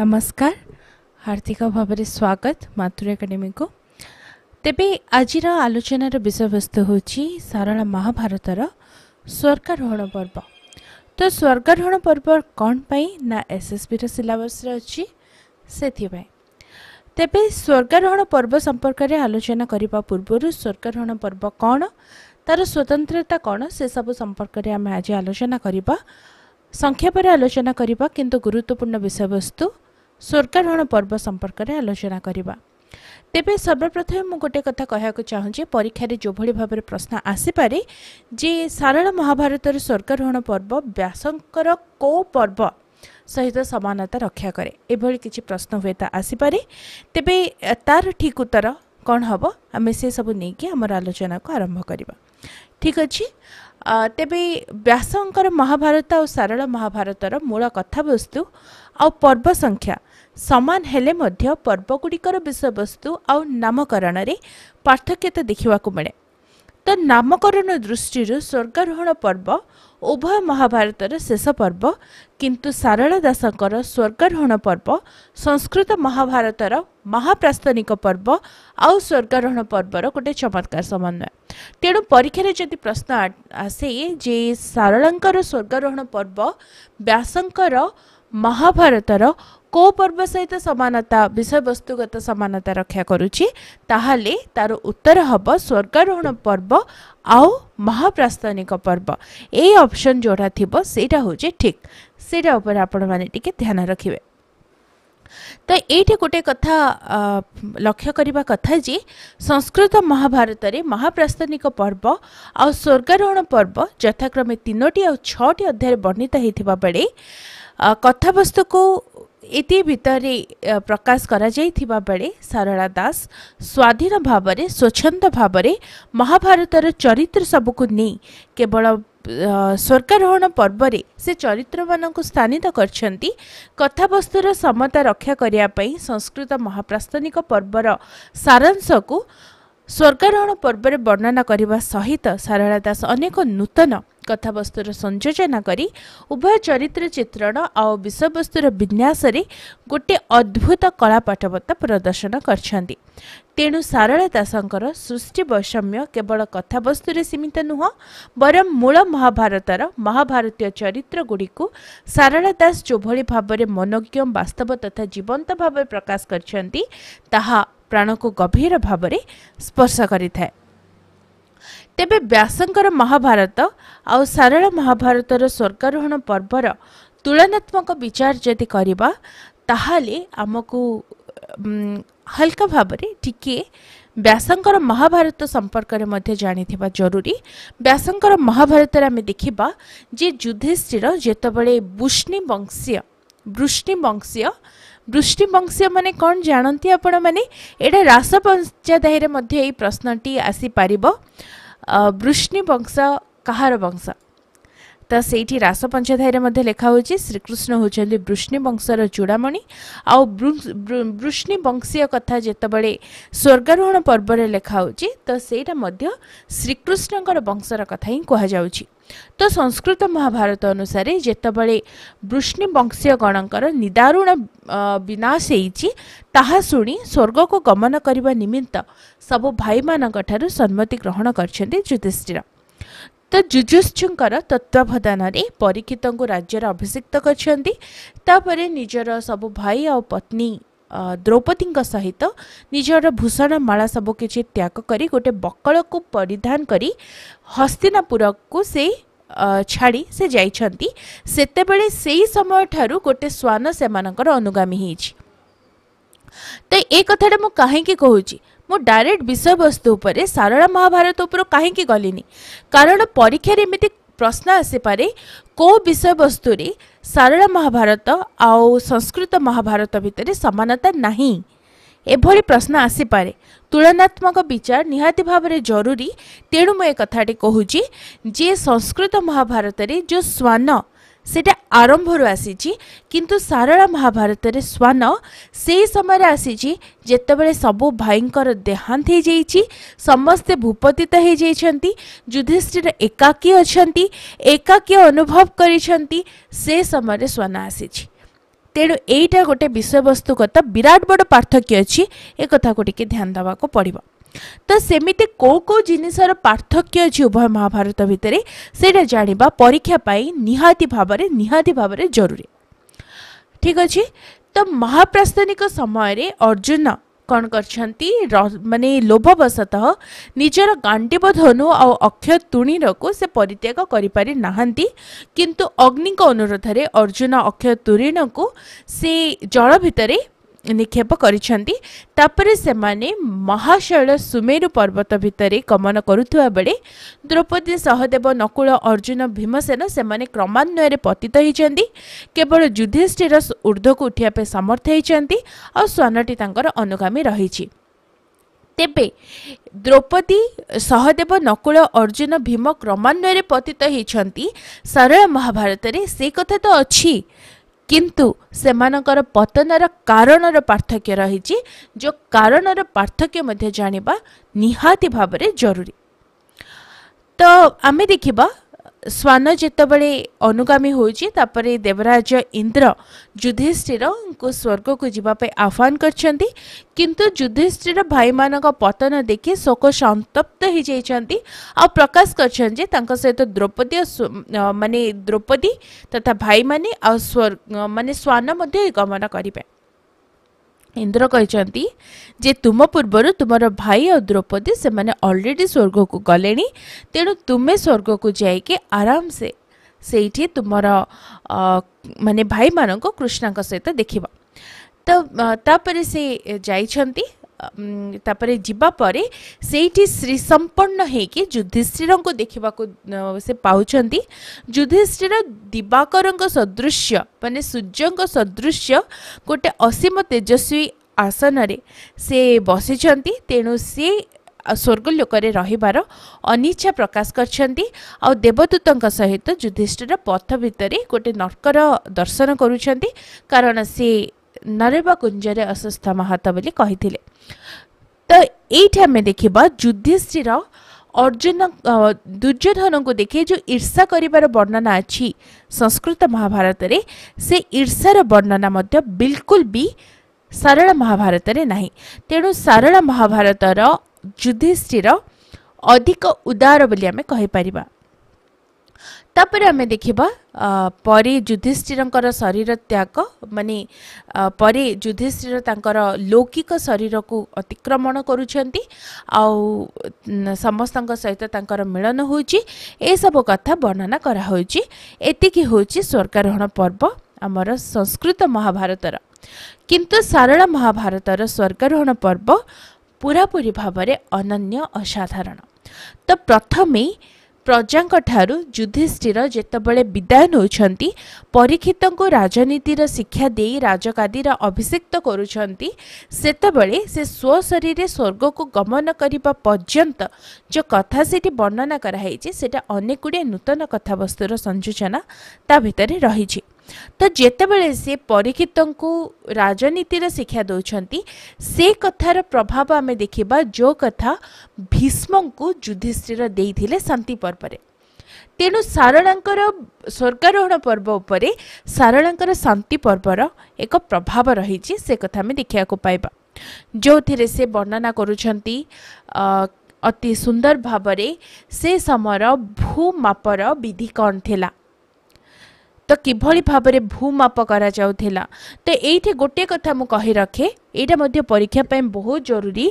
ନମସ୍କାର ହାର୍ଦ୍ଦିକ ଭାବରେ ସ୍ୱାଗତ ମାତୃ ଏକାଡେମୀକୁ ତେବେ ଆଜିର ଆଲୋଚନାର ବିଷୟବସ୍ତୁ ହେଉଛି ସାରଳା ମହାଭାରତର ସ୍ୱର୍ଗାରୋହଣ ପର୍ବ ତ ସ୍ୱର୍ଗାରୋହଣ ପର୍ବ କ'ଣ ପାଇଁ ନା ଏସ୍ଏସ୍ବିର ସିଲାବସ୍ରେ ଅଛି ସେଥିପାଇଁ ତେବେ ସ୍ୱର୍ଗାରୋହଣ ପର୍ବ ସମ୍ପର୍କରେ ଆଲୋଚନା କରିବା ପୂର୍ବରୁ ସ୍ୱର୍ଗାରୋହଣ ପର୍ବ କ'ଣ ତା'ର ସ୍ୱତନ୍ତ୍ରତା କ'ଣ ସେସବୁ ସମ୍ପର୍କରେ ଆମେ ଆଜି ଆଲୋଚନା କରିବା ସଂକ୍ଷେପରେ ଆଲୋଚନା କରିବା କିନ୍ତୁ ଗୁରୁତ୍ୱପୂର୍ଣ୍ଣ ବିଷୟବସ୍ତୁ ସ୍ୱର୍ଗାରୋହଣ ପର୍ବ ସମ୍ପର୍କରେ ଆଲୋଚନା କରିବା ତେବେ ସର୍ବପ୍ରଥମେ ମୁଁ ଗୋଟିଏ କଥା କହିବାକୁ ଚାହୁଁଛି ପରୀକ୍ଷାରେ ଯେଉଁଭଳି ଭାବରେ ପ୍ରଶ୍ନ ଆସିପାରେ ଯେ ସାରଳ ମହାଭାରତର ସ୍ୱର୍ଗାରୋହଣ ପର୍ବ ବ୍ୟାସଙ୍କର କେଉଁ ପର୍ବ ସହିତ ସମାନତା ରକ୍ଷା କରେ ଏଭଳି କିଛି ପ୍ରଶ୍ନ ହୁଏତ ଆସିପାରେ ତେବେ ତାର ଠିକ୍ ଉତ୍ତର କ'ଣ ହେବ ଆମେ ସେସବୁ ନେଇକି ଆମର ଆଲୋଚନାକୁ ଆରମ୍ଭ କରିବା ଠିକ୍ ଅଛି ତେବେ ବ୍ୟାସଙ୍କର ମହାଭାରତ ଆଉ ସାରଳ ମହାଭାରତର ମୂଳ କଥାବସ୍ତୁ ଆଉ ପର୍ବ ସଂଖ୍ୟା ସମାନ ହେଲେ ମଧ୍ୟ ପର୍ବଗୁଡ଼ିକର ବିଷୟବସ୍ତୁ ଆଉ ନାମକରଣରେ ପାର୍ଥକ୍ୟତା ଦେଖିବାକୁ ମିଳେ ତ ନାମକରଣ ଦୃଷ୍ଟିରୁ ସ୍ୱର୍ଗାରୋହଣ ପର୍ବ ଉଭୟ ମହାଭାରତର ଶେଷ ପର୍ବ କିନ୍ତୁ ସାରଳା ଦାସଙ୍କର ସ୍ୱର୍ଗାରୋହଣ ପର୍ବ ସଂସ୍କୃତ ମହାଭାରତର ମହାପ୍ରାସ୍ତନିକ ପର୍ବ ଆଉ ସ୍ୱର୍ଗାରୋହଣ ପର୍ବର ଗୋଟେ ଚମତ୍କାର ସମନ୍ୱୟ ତେଣୁ ପରୀକ୍ଷାରେ ଯଦି ପ୍ରଶ୍ନ ଆସେ ଯେ ସାରଳାଙ୍କର ସ୍ୱର୍ଗାରୋହଣ ପର୍ବ ବ୍ୟାସଙ୍କର ମହାଭାରତର କେଉଁ ପର୍ବ ସହିତ ସମାନତା ବିଷୟବସ୍ତୁଗତ ସମାନତା ରକ୍ଷା କରୁଛି ତାହେଲେ ତାର ଉତ୍ତର ହେବ ସ୍ୱର୍ଗାରୋହଣ ପର୍ବ ଆଉ ମହାପ୍ରାସ୍ତନିକ ପର୍ବ ଏଇ ଅପସନ୍ ଯେଉଁଟା ଥିବ ସେଇଟା ହେଉଛି ଠିକ୍ ସେଇଟା ଉପରେ ଆପଣମାନେ ଟିକେ ଧ୍ୟାନ ରଖିବେ ତ ଏଇଠି ଗୋଟେ କଥା ଲକ୍ଷ୍ୟ କରିବା କଥା ଯେ ସଂସ୍କୃତ ମହାଭାରତରେ ମହାପ୍ରାସ୍ତନିକ ପର୍ବ ଆଉ ସ୍ୱର୍ଗାରୋହଣ ପର୍ବ ଯଥାକ୍ରମେ ତିନୋଟି ଆଉ ଛଅଟି ଅଧ୍ୟାୟରେ ବର୍ଣ୍ଣିତ ହୋଇଥିବା ବେଳେ କଥାବସ୍ତୁକୁ ଏତେ ଭିତରେ ପ୍ରକାଶ କରାଯାଇଥିବା ବେଳେ ସାରଳା ଦାସ ସ୍ୱାଧୀନ ଭାବରେ ସ୍ୱଚ୍ଛନ୍ଦ ଭାବରେ ମହାଭାରତର ଚରିତ୍ର ସବୁକୁ ନେଇ କେବଳ ସ୍ୱର୍ଗାରୋହଣ ପର୍ବରେ ସେ ଚରିତ୍ରମାନଙ୍କୁ ସ୍ଥାନିତ କରିଛନ୍ତି କଥାବସ୍ତୁର ସମତା ରକ୍ଷା କରିବା ପାଇଁ ସଂସ୍କୃତ ମହାପ୍ରାସ୍ତନିକ ପର୍ବର ସାରାଂଶକୁ ସ୍ୱର୍ଗାରୋହଣ ପର୍ବରେ ବର୍ଣ୍ଣନା କରିବା ସହିତ ସାରଳା ଦାସ ଅନେକ ନୂତନ କଥାବସ୍ତୁର ସଂଯୋଜନା କରି ଉଭୟ ଚରିତ୍ର ଚିତ୍ରଣ ଆଉ ବିଷୟବସ୍ତୁର ବିନ୍ୟାସରେ ଗୋଟିଏ ଅଦ୍ଭୁତ କଳା ପାଠବତା ପ୍ରଦର୍ଶନ କରିଛନ୍ତି ତେଣୁ ସାରଳା ଦାସଙ୍କର ସୃଷ୍ଟି ବୈଷମ୍ୟ କେବଳ କଥାବସ୍ତୁରେ ସୀମିତ ନୁହଁ ବରଂ ମୂଳ ମହାଭାରତର ମହାଭାରତୀୟ ଚରିତ୍ରଗୁଡ଼ିକୁ ସାରଳା ଦାସ ଯେଭଳି ଭାବରେ ମନଜ୍ଞ ବାସ୍ତବ ତଥା ଜୀବନ୍ତ ଭାବରେ ପ୍ରକାଶ କରିଛନ୍ତି ତାହା ପ୍ରାଣକୁ ଗଭୀର ଭାବରେ ସ୍ପର୍ଶ କରିଥାଏ ତେବେ ବ୍ୟାସଙ୍କର ମହାଭାରତ ଆଉ ସାରଳା ମହାଭାରତର ସ୍ୱର୍ଗାରୋହଣ ପର୍ବର ତୁଳନାତ୍ମକ ବିଚାର ଯଦି କରିବା ତାହେଲେ ଆମକୁ ହାଲକା ଭାବରେ ଟିକିଏ ବ୍ୟାସଙ୍କର ମହାଭାରତ ସମ୍ପର୍କରେ ମଧ୍ୟ ଜାଣିଥିବା ଜରୁରୀ ବ୍ୟାସଙ୍କର ମହାଭାରତରେ ଆମେ ଦେଖିବା ଯେ ଯୁଦ୍ଧିଷ୍ଠିର ଯେତେବେଳେ ବୃଷ୍ଣିବଂଶୀୟ ବୃଷ୍ଣିବଂଶୀୟ ବୃଷ୍ଣିବଂଶୀୟ ମାନେ କ'ଣ ଜାଣନ୍ତି ଆପଣମାନେ ଏଇଟା ରାସ ପଞ୍ଚାଦାୟୀରେ ମଧ୍ୟ ଏହି ପ୍ରଶ୍ନଟି ଆସିପାରିବ ବୃଷ୍ଣିବଂଶ କାହାର ବଂଶ त सही रास पञ्चायर लेखाहे श्रीकृष्ण हौ वृष्णी वंश र चुडामी आउ वृष्णी वंशीय कथा जति स्वर्गारोहण पर्व पर्वले लेखाहे त्रीकृष्णको वंशर कथा कह कि तो संस्कृत महाभारत अनुसार जतिबे वृष्णी वंशीय गणको निदारुण विनाश स्वर्ग को गमन गर्ने निमित्त सब भाइ म सम्मति ग्रहण गरिन्छ ज्युतिष्ठ त जुजुषर तत्वान परीक्षितको राज्य अभिषिक निजर सब भाइ आउ पत्नी द्रौपदी सहित निजर भूषण माला सब भूषणमाला सबकिछ त्यागकरी गटे बकलको परिधान गरि हस्तिनापुर साडिसे जाइस बेला समय ठुलो गोटे श स्वान सेम्रो अनुगामी हुन्छ त एटा म काहीँक ମୁଁ ଡାଇରେକ୍ଟ ବିଷୟବସ୍ତୁ ଉପରେ ସାରଳା ମହାଭାରତ ଉପରୁ କାହିଁକି ଗଲିନି କାରଣ ପରୀକ୍ଷାରେ ଏମିତି ପ୍ରଶ୍ନ ଆସିପାରେ କେଉଁ ବିଷୟବସ୍ତୁରେ ସାରଳା ମହାଭାରତ ଆଉ ସଂସ୍କୃତ ମହାଭାରତ ଭିତରେ ସମାନତା ନାହିଁ ଏଭଳି ପ୍ରଶ୍ନ ଆସିପାରେ ତୁଳନାତ୍ମକ ବିଚାର ନିହାତି ଭାବରେ ଜରୁରୀ ତେଣୁ ମୁଁ ଏ କଥାଟି କହୁଛି ଯେ ସଂସ୍କୃତ ମହାଭାରତରେ ଯେଉଁ ଶ୍ୱାନ ସେଇଟା ଆରମ୍ଭରୁ ଆସିଛି କିନ୍ତୁ ସାରଳା ମହାଭାରତରେ ଶ୍ୱାନ ସେହି ସମୟରେ ଆସିଛି ଯେତେବେଳେ ସବୁ ଭାଇଙ୍କର ଦେହାନ୍ତ ହୋଇଯାଇଛି ସମସ୍ତେ ଭୂପତିତ ହୋଇଯାଇଛନ୍ତି ଯୁଧିଷ୍ଠିର ଏକାକୀ ଅଛନ୍ତି ଏକାକୀ ଅନୁଭବ କରିଛନ୍ତି ସେ ସମୟରେ ଶ୍ୱାନ ଆସିଛି ତେଣୁ ଏଇଟା ଗୋଟେ କଥା ବିରାଟ ବଡ଼ ପାର୍ଥକ୍ୟ ଅଛି ଏ କଥାକୁ ଟିକେ ଧ୍ୟାନ ଦେବାକୁ ପଡ଼ିବ ତ ସେମିତି କେଉଁ କେଉଁ ଜିନିଷର ପାର୍ଥକ୍ୟ ଅଛି ଉଭୟ ମହାଭାରତ ଭିତରେ ସେଇଟା ଜାଣିବା ପରୀକ୍ଷା ପାଇଁ ନିହାତି ଭାବରେ ନିହାତି ଭାବରେ ଜରୁରୀ ଠିକ୍ ଅଛି ତ ମହାପ୍ରାସ୍ତନିକ ସମୟରେ ଅର୍ଜୁନ କ'ଣ କରିଛନ୍ତି ମାନେ ଲୋଭବଶତଃ ନିଜର ଗାଣ୍ଠିବ ଧନୁ ଆଉ ଅକ୍ଷ ତୁଣୀରକୁ ସେ ପରିତ୍ୟାଗ କରିପାରି ନାହାନ୍ତି କିନ୍ତୁ ଅଗ୍ନିଙ୍କ ଅନୁରୋଧରେ ଅର୍ଜୁନ ଅକ୍ଷ ତୁରିଣକୁ ସେ ଜଳ ଭିତରେ ନିକ୍ଷେପ କରିଛନ୍ତି ତାପରେ ସେମାନେ ମହାଶୈଳ ସୁମେରୁ ପର୍ବତ ଭିତରେ ଗମନ କରୁଥିବା ବେଳେ ଦ୍ରୌପଦୀ ସହଦେବ ନକୁଳ ଅର୍ଜୁନ ଭୀମସେନ ସେମାନେ କ୍ରମାନ୍ୱୟରେ ପତିତ ହୋଇଛନ୍ତି କେବଳ ଯୁଧିଷ୍ଠିର ଉର୍ଦ୍ଧ୍ୱକୁ ଉଠିବା ପାଇଁ ସମର୍ଥ ହୋଇଛନ୍ତି ଆଉ ସ୍ୱାନଟି ତାଙ୍କର ଅନୁଗାମୀ ରହିଛି ତେବେ ଦ୍ରୌପଦୀ ସହଦେବ ନକୁଳ ଅର୍ଜୁନ ଭୀମ କ୍ରମାନ୍ୱୟରେ ପତିତ ହୋଇଛନ୍ତି ସରଳ ମହାଭାରତରେ ସେ କଥା ତ ଅଛି କିନ୍ତୁ ସେମାନଙ୍କର ପତନର କାରଣର ପାର୍ଥକ୍ୟ ରହିଛି ଯେଉଁ କାରଣର ପାର୍ଥକ୍ୟ ମଧ୍ୟ ଜାଣିବା ନିହାତି ଭାବରେ ଜରୁରୀ ତ ଆମେ ଦେଖିବା स्वान श्वान जितेबले अनुगामी होपर देवराज इंद्र युधिष्ठिर को स्वर्ग को जीप आह्वान करुधिष्ठिर भाई मान पतन देखे शोक संतप्त हो जाती प्रकाश कर सहित तो द्रौपदी मानी द्रौपदी तथा भाई मानी स्वर्ग मान श्वान गमन करें इंद्र कहते तुम पूर्व तुम भाई और द्रौपदी से मैंने अलरेडी स्वर्ग को गले तेणु तुम्हें स्वर्ग को जाके आराम से सेठी तुम मान भाई मान कृष्णा सहित देखा तो से जा ତାପରେ ଯିବା ପରେ ସେଇଠି ଶ୍ରୀ ସମ୍ପନ୍ନ ହେଇକି ଯୁଧିଷ୍ଠିରଙ୍କୁ ଦେଖିବାକୁ ସେ ପାଉଛନ୍ତି ଯୁଧିଷ୍ଠିର ଦିବାକରଙ୍କ ସଦୃଶ୍ୟ ମାନେ ସୂର୍ଯ୍ୟଙ୍କ ସଦୃଶ୍ୟ ଗୋଟେ ଅସୀମ ତେଜସ୍ୱୀ ଆସନରେ ସେ ବସିଛନ୍ତି ତେଣୁ ସେ ସ୍ୱର୍ଗଲୋକରେ ରହିବାର ଅନିଚ୍ଛା ପ୍ରକାଶ କରିଛନ୍ତି ଆଉ ଦେବଦୂତଙ୍କ ସହିତ ଯୁଧିଷ୍ଠିର ପଥ ଭିତରେ ଗୋଟେ ନର୍କର ଦର୍ଶନ କରୁଛନ୍ତି କାରଣ ସେ नरेब गुंजरे अस्वस्थ महत बोली तो ये आम देखा युधिष्ठिर अर्जुन दुर्योधन को देखे जो ईर्षा करार वर्णना अच्छी संस्कृत महाभारत से ईर्षार वर्णना बिल्कुल भी सरल महाभारत रे ना तेणु सरल महाभारत युधिष्ठिर अधिक उदार बोली आम कहीपरिया ତାପରେ ଆମେ ଦେଖିବା ପରେ ଯୁଧିଷ୍ଠିରଙ୍କର ଶରୀର ତ୍ୟାଗ ମାନେ ପରେ ଯୁଧିଷ୍ଠିର ତାଙ୍କର ଲୌକିକ ଶରୀରକୁ ଅତିକ୍ରମଣ କରୁଛନ୍ତି ଆଉ ସମସ୍ତଙ୍କ ସହିତ ତାଙ୍କର ମିଳନ ହେଉଛି ଏସବୁ କଥା ବର୍ଣ୍ଣନା କରାହେଉଛି ଏତିକି ହେଉଛି ସ୍ୱର୍ଗାରୋହଣ ପର୍ବ ଆମର ସଂସ୍କୃତ ମହାଭାରତର କିନ୍ତୁ ସାରଳା ମହାଭାରତର ସ୍ୱର୍ଗାରୋହଣ ପର୍ବ ପୂରାପୂରି ଭାବରେ ଅନନ୍ୟ ଅସାଧାରଣ ତ ପ୍ରଥମେ ପ୍ରଜାଙ୍କଠାରୁ ଯୁଧିଷ୍ଠିର ଯେତେବେଳେ ବିଦାୟ ନେଉଛନ୍ତି ପରୀକ୍ଷିତଙ୍କୁ ରାଜନୀତିର ଶିକ୍ଷା ଦେଇ ରାଜଗାଦୀର ଅଭିଷିକ୍ତ କରୁଛନ୍ତି ସେତେବେଳେ ସେ ସ୍ୱଶରୀରେ ସ୍ୱର୍ଗକୁ ଗମନ କରିବା ପର୍ଯ୍ୟନ୍ତ ଯେଉଁ କଥା ସେଠି ବର୍ଣ୍ଣନା କରାହେଇଛି ସେଇଟା ଅନେକ ଗୁଡ଼ିଏ ନୂତନ କଥାବସ୍ତୁର ସଂଯୋଜନା ତା ଭିତରେ ରହିଛି ତ ଯେତେବେଳେ ସେ ପରୀକ୍ଷିତଙ୍କୁ ରାଜନୀତିର ଶିକ୍ଷା ଦେଉଛନ୍ତି ସେ କଥାର ପ୍ରଭାବ ଆମେ ଦେଖିବା ଯେଉଁ କଥା ଭୀଷ୍ମଙ୍କୁ ଯୁଧିଷ୍ଠିର ଦେଇଥିଲେ ଶାନ୍ତି ପର୍ବରେ ତେଣୁ ସାରଳାଙ୍କର ସ୍ୱର୍ଗାରୋହଣ ପର୍ବ ଉପରେ ସାରଳାଙ୍କର ଶାନ୍ତି ପର୍ବର ଏକ ପ୍ରଭାବ ରହିଛି ସେ କଥା ଆମେ ଦେଖିବାକୁ ପାଇବା ଯେଉଁଥିରେ ସେ ବର୍ଣ୍ଣନା କରୁଛନ୍ତି ଅତି ସୁନ୍ଦର ଭାବରେ ସେ ସମୟର ଭୂମାପର ବିଧି କ'ଣ ଥିଲା ତ କିଭଳି ଭାବରେ ଭୂମାପ କରାଯାଉଥିଲା ତ ଏଇଠି ଗୋଟିଏ କଥା ମୁଁ କହି ରଖେ ଏଇଟା ମଧ୍ୟ ପରୀକ୍ଷା ପାଇଁ ବହୁତ ଜରୁରୀ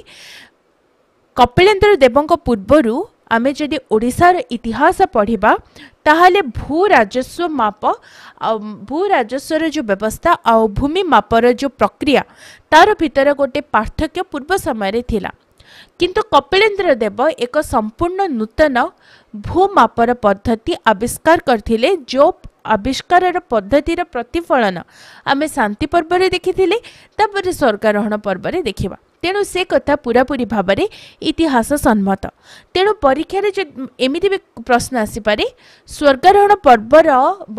କପିଳେନ୍ଦ୍ର ଦେବଙ୍କ ପୂର୍ବରୁ ଆମେ ଯଦି ଓଡ଼ିଶାର ଇତିହାସ ପଢ଼ିବା ତାହେଲେ ଭୂ ରାଜସ୍ୱ ମାପ ଆଉ ଭୂ ରାଜସ୍ୱର ଯେଉଁ ବ୍ୟବସ୍ଥା ଆଉ ଭୂମି ମାପର ଯେଉଁ ପ୍ରକ୍ରିୟା ତାର ଭିତରେ ଗୋଟେ ପାର୍ଥକ୍ୟ ପୂର୍ବ ସମୟରେ ଥିଲା କିନ୍ତୁ କପିଳେନ୍ଦ୍ର ଦେବ ଏକ ସମ୍ପୂର୍ଣ୍ଣ ନୂତନ ଭୂମାପର ପଦ୍ଧତି ଆବିଷ୍କାର କରିଥିଲେ ଯେଉଁ ଆବିଷ୍କାରର ପଦ୍ଧତିର ପ୍ରତିଫଳନ ଆମେ ଶାନ୍ତି ପର୍ବରେ ଦେଖିଥିଲେ ତାପରେ ସ୍ୱର୍ଗାରୋହଣ ପର୍ବରେ ଦେଖିବା ତେଣୁ ସେ କଥା ପୁରାପୁରି ଭାବରେ ଇତିହାସ ସମ୍ମତ ତେଣୁ ପରୀକ୍ଷାରେ ଏମିତି ବି ପ୍ରଶ୍ନ ଆସିପାରେ ସ୍ୱର୍ଗାରୋହଣ ପର୍ବର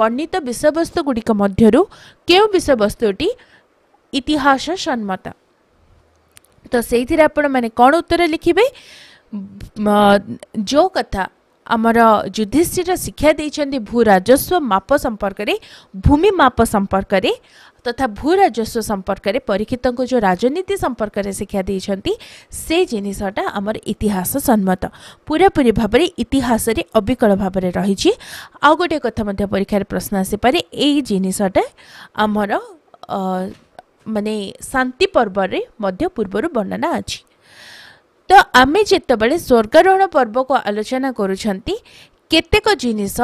ବର୍ଣ୍ଣିତ ବିଷୟବସ୍ତୁ ଗୁଡ଼ିକ ମଧ୍ୟରୁ କେଉଁ ବିଷୟବସ୍ତୁଟି ଇତିହାସ ସମ୍ମତ त सही आपे उत्तर लेखि जो कथा आमर जुधि शिक्षादे चाहिँ भूराजस्व माप सम्पर्क भूमि माप सम्पर्क तथा भू राजस्व परीक्षित को जो राजनीति सम्पर्क शिक्षादिन्छ जिनिसटा आमर इतिहास सम्मत पुरपुरी भावी इतिहासै अविकल भावना गोटे कथा परीक्षा प्रश्न आइपारे ए जिनिसटा आमर शान्ति पर्व पूर्व पूर्वहरू बर्णना अझै त आमे जति स्वर्गारोहण को आलोचना केतेक जिनिस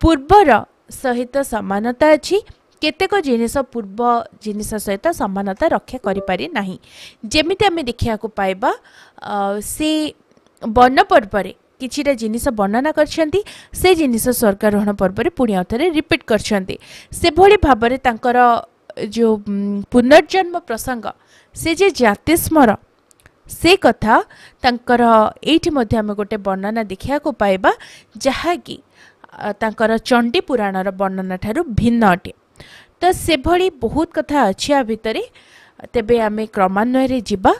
पूर्व र सहित समानता अझक जिस पूर्व जिस सहित समानता रक्षा गरिपारी नै जमि आम देखाको पाइसे बन पर्वीटा जिनिस वर्णना गरि जिनिस स्वर्गारोहण पर्वले पढि अथवा रिपिट गरिदि जो पुनर्जन्म प्रसंग ସେ ଯେ ଜାତିସ୍ମର ସେ କଥା ତାଙ୍କର ଏଇଠି ମଧ୍ୟ ଆମେ ଗୋଟେ ବର୍ଣ୍ଣନା ଦେଖିବାକୁ ପାଇବା ଯାହାକି ତାଙ୍କର ଚଣ୍ଡୀ ପୁରାଣର ବର୍ଣ୍ଣନା ଠାରୁ ଭିନ୍ନ ଅଟେ ତ ସେଭଳି ବହୁତ କଥା ଅଛି ଆ ଭିତରେ ତେବେ ଆମେ କ୍ରମାନ୍ୱୟରେ ଯିବା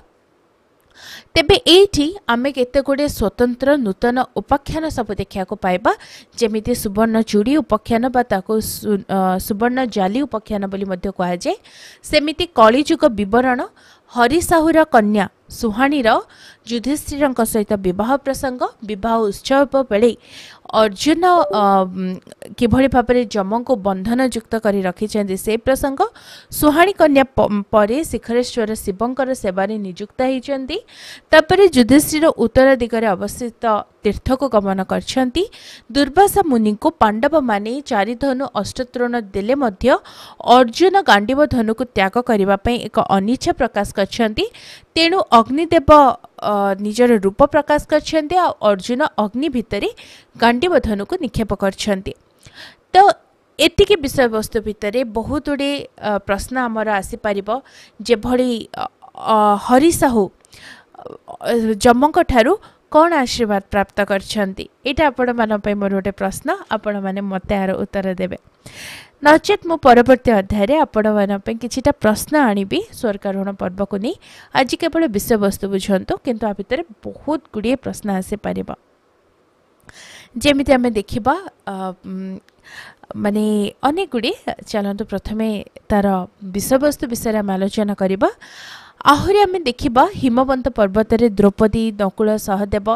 ତେବେ ଏଇଠି ଆମେ କେତେ ଗୁଡ଼ିଏ ସ୍ୱତନ୍ତ୍ର ନୂତନ ଉପାଖ୍ୟାନ ସବୁ ଦେଖିବାକୁ ପାଇବା ଯେମିତି ସୁବର୍ଣ୍ଣ ଚୁଡ଼ି ଉପାଖ୍ୟାନ ବା ତାକୁ ସୁବର୍ଣ୍ଣ ଜାଲି ଉପାଖ୍ୟାନ ବୋଲି ମଧ୍ୟ କୁହାଯାଏ ସେମିତି କଳିଯୁଗ ବିବରଣ ହରିସାହୁର କନ୍ୟା ସୁହାଣୀର युधिश्री सहित विवाह प्रसङ्ग विवाह उत्सव बेला अर्जुन किभरि भाव जमको बन्धनयुक्त से प्रसंग सुहाणी कन्या शिखरेश्वर शिवर सेवारी नियुक्त है तुधिश्री र उत्तर दिगर अवस्थित तीर्थको गमन गरिन्थ्यो दुर्वास मुनि को पाण्डव मैले चारिधनु अष्टतोन दे अर्जुन गाडीवधनको त्यागै एक अनिच्छा प्रकाश अग्निदेव ନିଜର ରୂପ ପ୍ରକାଶ କରିଛନ୍ତି ଆଉ ଅର୍ଜୁନ ଅଗ୍ନି ଭିତରେ ଗାଣ୍ଡିବୋଧନକୁ ନିକ୍ଷେପ କରିଛନ୍ତି ତ ଏତିକି ବିଷୟବସ୍ତୁ ଭିତରେ ବହୁତ ଗୁଡ଼ିଏ ପ୍ରଶ୍ନ ଆମର ଆସିପାରିବ ଯେଭଳି ହରି ସାହୁ ଯମଙ୍କ ଠାରୁ କ'ଣ ଆଶୀର୍ବାଦ ପ୍ରାପ୍ତ କରିଛନ୍ତି ଏଇଟା ଆପଣମାନଙ୍କ ପାଇଁ ମୋର ଗୋଟେ ପ୍ରଶ୍ନ ଆପଣମାନେ ମୋତେ ଏହାର ଉତ୍ତର ଦେବେ ନଚେତ୍ ମୁଁ ପରବର୍ତ୍ତୀ ଅଧ୍ୟାୟରେ ଆପଣମାନଙ୍କ ପାଇଁ କିଛିଟା ପ୍ରଶ୍ନ ଆଣିବି ସ୍ୱର୍ଗାରୋହଣ ପର୍ବକୁ ନେଇ ଆଜି କେବଳ ବିଷୟବସ୍ତୁ ବୁଝନ୍ତୁ କିନ୍ତୁ ଆ ଭିତରେ ବହୁତ ଗୁଡ଼ିଏ ପ୍ରଶ୍ନ ଆସିପାରିବ ଯେମିତି ଆମେ ଦେଖିବା ମାନେ ଅନେକ ଗୁଡ଼ିଏ ଚାଲନ୍ତୁ ପ୍ରଥମେ ତା'ର ବିଷୟବସ୍ତୁ ବିଷୟରେ ଆମେ ଆଲୋଚନା କରିବା ଆହୁରି ଆମେ ଦେଖିବା ହିମବନ୍ତ ପର୍ବତରେ ଦ୍ରୌପଦୀ ନକୁଳ ସହଦେବ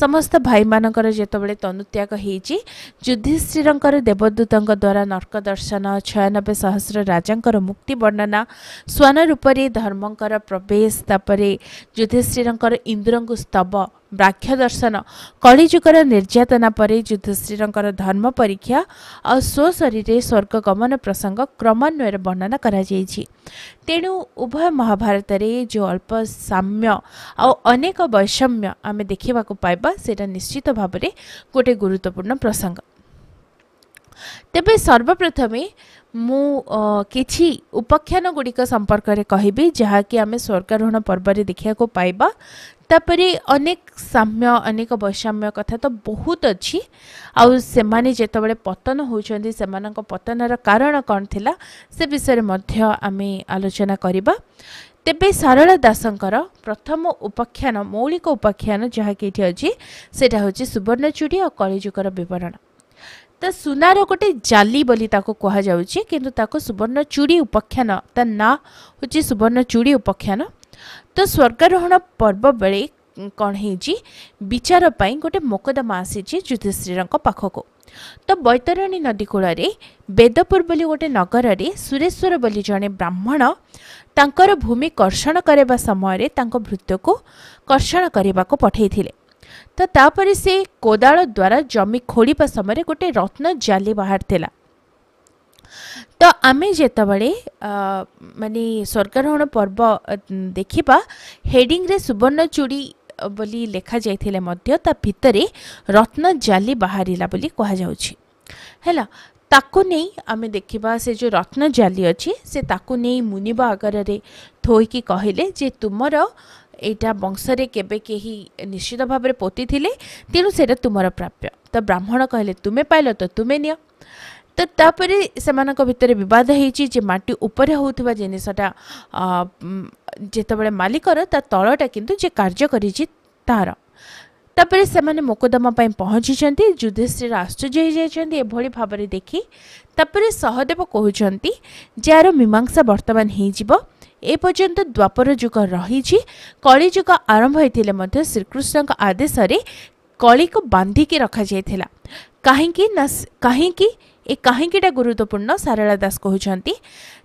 ସମସ୍ତ ଭାଇମାନଙ୍କର ଯେତେବେଳେ ତନୁତ୍ୟାଗ ହେଇଛି ଯୁଦ୍ଧିଷ୍ଠିରଙ୍କର ଦେବଦୂତଙ୍କ ଦ୍ୱାରା ନର୍କ ଦର୍ଶନ ଛୟାନବେ ସହସ୍ର ରାଜାଙ୍କର ମୁକ୍ତି ବର୍ଣ୍ଣନା ସ୍ୱାନ ରୂପରେ ଧର୍ମଙ୍କର ପ୍ରବେଶ ତାପରେ ଯୁଦ୍ଧିଷ୍ଠିରଙ୍କର ଇନ୍ଦ୍ରଙ୍କୁ ସ୍ତବ ବ୍ରାକ୍ଷ ଦର୍ଶନ କଳିଯୁଗର ନିର୍ଯାତନା ପରେ ଯୁଧିଷ୍ଠିରଙ୍କର ଧର୍ମ ପରୀକ୍ଷା ଆଉ ସ୍ୱଶରୀରେ ସ୍ୱର୍ଗ ଗମନ ପ୍ରସଙ୍ଗ କ୍ରମାନ୍ୱୟରେ ବର୍ଣ୍ଣନା କରାଯାଇଛି ତେଣୁ ଉଭୟ ମହାଭାରତରେ ଯେଉଁ ଅଳ୍ପ ସାମ୍ୟ ଆଉ ଅନେକ ବୈଷମ୍ୟ ଆମେ ଦେଖିବାକୁ ପାଇବା ସେଇଟା ନିଶ୍ଚିତ ଭାବରେ ଗୋଟେ ଗୁରୁତ୍ୱପୂର୍ଣ୍ଣ ପ୍ରସଙ୍ଗ ତେବେ ସର୍ବପ୍ରଥମେ ମୁଁ କିଛି ଉପାଖ୍ୟାନ ଗୁଡ଼ିକ ସମ୍ପର୍କରେ କହିବି ଯାହାକି ଆମେ ସ୍ୱର୍ଗାରୋହଣ ପର୍ବରେ ଦେଖିବାକୁ ପାଇବା ତାପରେ ଅନେକ ସାମ୍ୟ ଅନେକ ବୈଷମ୍ୟ କଥା ତ ବହୁତ ଅଛି ଆଉ ସେମାନେ ଯେତେବେଳେ ପତନ ହେଉଛନ୍ତି ସେମାନଙ୍କ ପତନର କାରଣ କ'ଣ ଥିଲା ସେ ବିଷୟରେ ମଧ୍ୟ ଆମେ ଆଲୋଚନା କରିବା ତେବେ ସାରଳା ଦାସଙ୍କର ପ୍ରଥମ ଉପାଖ୍ୟାନ ମୌଳିକ ଉପାଖ୍ୟାନ ଯାହାକି ଏଠି ଅଛି ସେଇଟା ହେଉଛି ସୁବର୍ଣ୍ଣଚୁଡ଼ି ଆଉ କଳିଯୁଗର ବିବରଣ ତ ସୁନାର ଗୋଟେ ଜାଲି ବୋଲି ତାକୁ କୁହାଯାଉଛି କିନ୍ତୁ ତାକୁ ସୁବର୍ଣ୍ଣଚୁଡ଼ି ଉପାଖ୍ୟାନ ତା ନାଁ ହେଉଛି ସୁବର୍ଣ୍ଣଚୁଡ଼ି ଉପାଖ୍ୟାନ ତ ସ୍ୱର୍ଗାରୋହଣ ପର୍ବ ବେଳେ କ'ଣ ହେଇଛି ବିଚାର ପାଇଁ ଗୋଟେ ମକଦ୍ଦମା ଆସିଛି ଯୁଧିଷ୍ଠିରଙ୍କ ପାଖକୁ ତ ବୈତରଣୀ ନଦୀ କୂଳରେ ବେଦପୁର ବୋଲି ଗୋଟେ ନଗରରେ ସୁରେଶ୍ୱର ବୋଲି ଜଣେ ବ୍ରାହ୍ମଣ ତାଙ୍କର ଭୂମି କର୍ଷଣ କରିବା ସମୟରେ ତାଙ୍କ ଭୃତ୍ୟକୁ କର୍ଷଣ କରିବାକୁ ପଠାଇଥିଲେ ତ ତାପରେ ସେ କୋଦାଳ ଦ୍ୱାରା ଜମି ଖୋଳିବା ସମୟରେ ଗୋଟେ ରତ୍ନ ଜାଲି ବାହାରିଥିଲା ତ ଆମେ ଯେତେବେଳେ ମାନେ ସ୍ୱର୍ଗାରୋହଣ ପର୍ବ ଦେଖିବା ହେଡ଼ିଂରେ ସୁବର୍ଣ୍ଣଚୁଡ଼ି ବୋଲି ଲେଖାଯାଇଥିଲେ ମଧ୍ୟ ତା ଭିତରେ ରତ୍ନ ଜାଲି ବାହାରିଲା ବୋଲି କୁହାଯାଉଛି ହେଲା ତାକୁ ନେଇ ଆମେ ଦେଖିବା ସେ ଯେଉଁ ରତ୍ନ ଜାଲି ଅଛି ସେ ତାକୁ ନେଇ ମୁନିବା ଆଗରରେ ଥୋଇକି କହିଲେ ଯେ ତୁମର ଏଇଟା ବଂଶରେ କେବେ କେହି ନିଶ୍ଚିତ ଭାବରେ ପୋତିଥିଲେ ତେଣୁ ସେଇଟା ତୁମର ପ୍ରାପ୍ୟ ତ ବ୍ରାହ୍ମଣ କହିଲେ ତୁମେ ପାଇଲ ତ ତୁମେ ନିଅ ତ ତାପରେ ସେମାନଙ୍କ ଭିତରେ ବିବାଦ ହେଇଛି ଯେ ମାଟି ଉପରେ ହେଉଥିବା ଜିନିଷଟା ଯେତେବେଳେ ମାଲିକର ତା ତଳଟା କିନ୍ତୁ ଯେ କାର୍ଯ୍ୟ କରିଛି ତାର ତାପରେ ସେମାନେ ମୋକଦ୍ଦମା ପାଇଁ ପହଞ୍ଚିଛନ୍ତି ଯୁଧିଷ୍ଠିର ଆଶ୍ଚର୍ଯ୍ୟ ହେଇଯାଇଛନ୍ତି ଏଭଳି ଭାବରେ ଦେଖି ତାପରେ ସହଦେବ କହୁଛନ୍ତି ଯେ ଆର ମୀମାଂସା ବର୍ତ୍ତମାନ ହେଇଯିବ ଏ ପର୍ଯ୍ୟନ୍ତ ଦ୍ୱାପର ଯୁଗ ରହିଛି କଳି ଯୁଗ ଆରମ୍ଭ ହୋଇଥିଲେ ମଧ୍ୟ ଶ୍ରୀକୃଷ୍ଣଙ୍କ ଆଦେଶରେ କଳିକୁ ବାନ୍ଧିକି ରଖାଯାଇଥିଲା କାହିଁକି ନା କାହିଁକି ଏ କାହିଁକିଟା ଗୁରୁତ୍ୱପୂର୍ଣ୍ଣ ସାରଳା ଦାସ କହୁଛନ୍ତି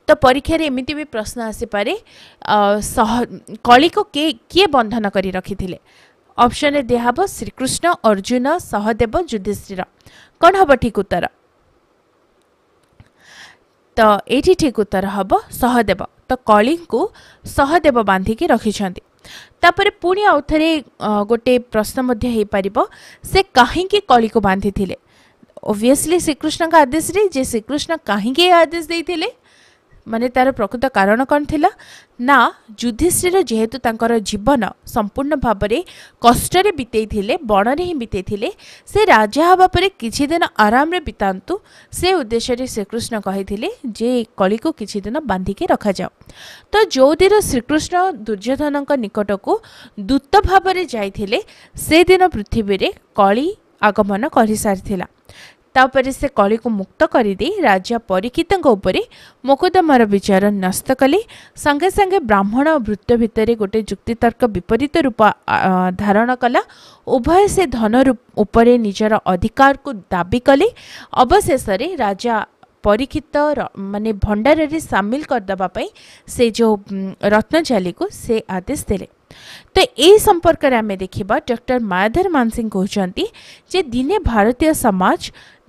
ତ ପରୀକ୍ଷାରେ ଏମିତି ବି ପ୍ରଶ୍ନ ଆସିପାରେ ସହ କଳିକୁ କିଏ କିଏ ବନ୍ଧନ କରି ରଖିଥିଲେ ଅପ୍ସନ୍ରେ ଦିଆହେବ ଶ୍ରୀକୃଷ୍ଣ ଅର୍ଜୁନ ସହଦେବ ଯୁଧିଷ୍ଠିର କ'ଣ ହେବ ଠିକ୍ ଉତ୍ତର ତ ଏଇଠି ଠିକ୍ ଉତ୍ତର ହେବ ସହଦେବ ତ କଳିଙ୍କୁ ସହଦେବ ବାନ୍ଧିକି ରଖିଛନ୍ତି ତାପରେ ପୁଣି ଆଉ ଥରେ ଗୋଟିଏ ପ୍ରଶ୍ନ ମଧ୍ୟ ହେଇପାରିବ ସେ କାହିଁକି କଳିକୁ ବାନ୍ଧିଥିଲେ ଓଭିୟସ୍ଲି ଶ୍ରୀକୃଷ୍ଣଙ୍କ ଆଦେଶରେ ଯେ ଶ୍ରୀକୃଷ୍ଣ କାହିଁକି ଏ ଆଦେଶ ଦେଇଥିଲେ ମାନେ ତା'ର ପ୍ରକୃତ କାରଣ କ'ଣ ଥିଲା ନା ଯୁଧିଷ୍ଠିର ଯେହେତୁ ତାଙ୍କର ଜୀବନ ସମ୍ପୂର୍ଣ୍ଣ ଭାବରେ କଷ୍ଟରେ ବିତେଇଥିଲେ ବଣରେ ହିଁ ବିତେଇଥିଲେ ସେ ରାଜା ହେବା ପରେ କିଛି ଦିନ ଆରାମରେ ବିତାନ୍ତୁ ସେ ଉଦ୍ଦେଶ୍ୟରେ ଶ୍ରୀକୃଷ୍ଣ କହିଥିଲେ ଯେ କଳିକୁ କିଛି ଦିନ ବାନ୍ଧିକି ରଖାଯାଉ ତ ଯେଉଁଦିନ ଶ୍ରୀକୃଷ୍ଣ ଦୁର୍ଯ୍ୟୋଧନଙ୍କ ନିକଟକୁ ଦୂତ ଭାବରେ ଯାଇଥିଲେ ସେଦିନ ପୃଥିବୀରେ କଳି आगमन से गरिसारिलाली मुक्त गरिदिइ राजा परीक्षितको उपद्दम र विचार न्यस्तकले संगे संगे ब्राह्मण वृत्त भित्र तर्क विपरीत रूप धारण कला उभय से धन रूप अधिकार को दाबी कले अवशेषले राजा परीक्षित म भण्डारे सामलै से जो को से आदेश दिले ତ ଏ ସମ୍ପର୍କରେ ଆମେ ଦେଖିବା ଡକ୍ଟର ମାୟାଧର ମାନସିଂ କହୁଛନ୍ତି ଯେ ଦିନେ ଭାରତୀୟ ସମାଜ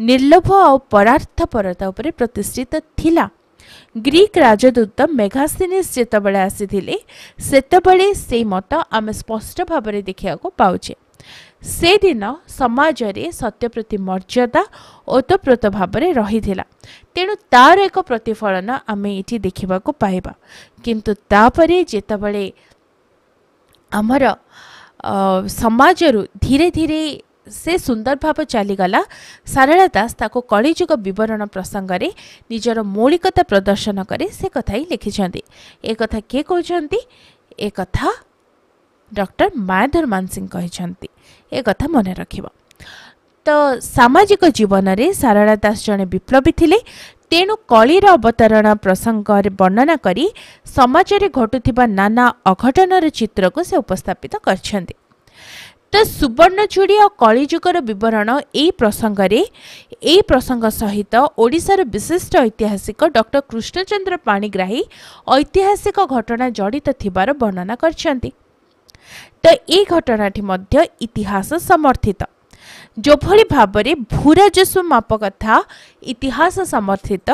ନିର୍ଲୋଭ ଆଉ ପରାର୍ଥପରତା ଉପରେ ପ୍ରତିଷ୍ଠିତ ଥିଲା ଗ୍ରୀକ୍ ରାଜଦୂତ ମେଘାସିନିସ୍ ଯେତେବେଳେ ଆସିଥିଲେ ସେତେବେଳେ ସେଇ ମତ ଆମେ ସ୍ପଷ୍ଟ ଭାବରେ ଦେଖିବାକୁ ପାଉଛେ ସେଦିନ ସମାଜରେ ସତ୍ୟ ପ୍ରତି ମର୍ଯ୍ୟାଦା ଓତପ୍ରୋତ ଭାବରେ ରହିଥିଲା ତେଣୁ ତା'ର ଏକ ପ୍ରତିଫଳନ ଆମେ ଏଠି ଦେଖିବାକୁ ପାଇବା କିନ୍ତୁ ତାପରେ ଯେତେବେଳେ ଆମର ସମାଜରୁ ଧୀରେ ଧୀରେ ସେ ସୁନ୍ଦର ଭାବ ଚାଲିଗଲା ସାରଳା ଦାସ ତାକୁ କଳିଯୁଗ ବିବରଣ ପ୍ରସଙ୍ଗରେ ନିଜର ମୌଳିକତା ପ୍ରଦର୍ଶନ କରି ସେ କଥା ହିଁ ଲେଖିଛନ୍ତି ଏ କଥା କିଏ କହୁଛନ୍ତି ଏ କଥା ଡକ୍ଟର ମାୟାଧର ମାନ ସିଂହ କହିଛନ୍ତି ଏ କଥା ମନେ ରଖିବ ତ ସାମାଜିକ ଜୀବନରେ ସାରଳା ଦାସ ଜଣେ ବିପ୍ଳବୀ ଥିଲେ ତେଣୁ କଳିର ଅବତରଣ ପ୍ରସଙ୍ଗରେ ବର୍ଣ୍ଣନା କରି ସମାଜରେ ଘଟୁଥିବା ନାନା ଅଘଟଣର ଚିତ୍ରକୁ ସେ ଉପସ୍ଥାପିତ କରିଛନ୍ତି ତ ସୁବର୍ଣ୍ଣଚୁଡ଼ି ଓ କଳିଯୁଗର ବିବରଣ ଏହି ପ୍ରସଙ୍ଗରେ ଏହି ପ୍ରସଙ୍ଗ ସହିତ ଓଡ଼ିଶାର ବିଶିଷ୍ଟ ଐତିହାସିକ ଡକ୍ଟର କୃଷ୍ଣଚନ୍ଦ୍ର ପାଣିଗ୍ରାହୀ ଐତିହାସିକ ଘଟଣା ଜଡ଼ିତ ଥିବାର ବର୍ଣ୍ଣନା କରିଛନ୍ତି ତ ଏହି ଘଟଣାଟି ମଧ୍ୟ ଇତିହାସ ସମର୍ଥିତ ଯେଭଳି ଭାବରେ ଭୂ ରାଜସ୍ୱ ମାପକଥା ଇତିହାସ ସମର୍ଥିତ